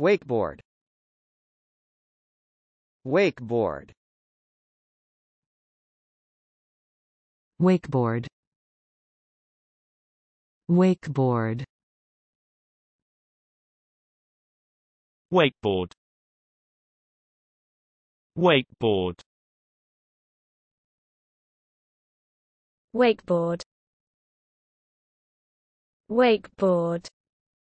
Wakeboard Wakeboard Wakeboard Wakeboard Wakeboard Wakeboard Wakeboard Wakeboard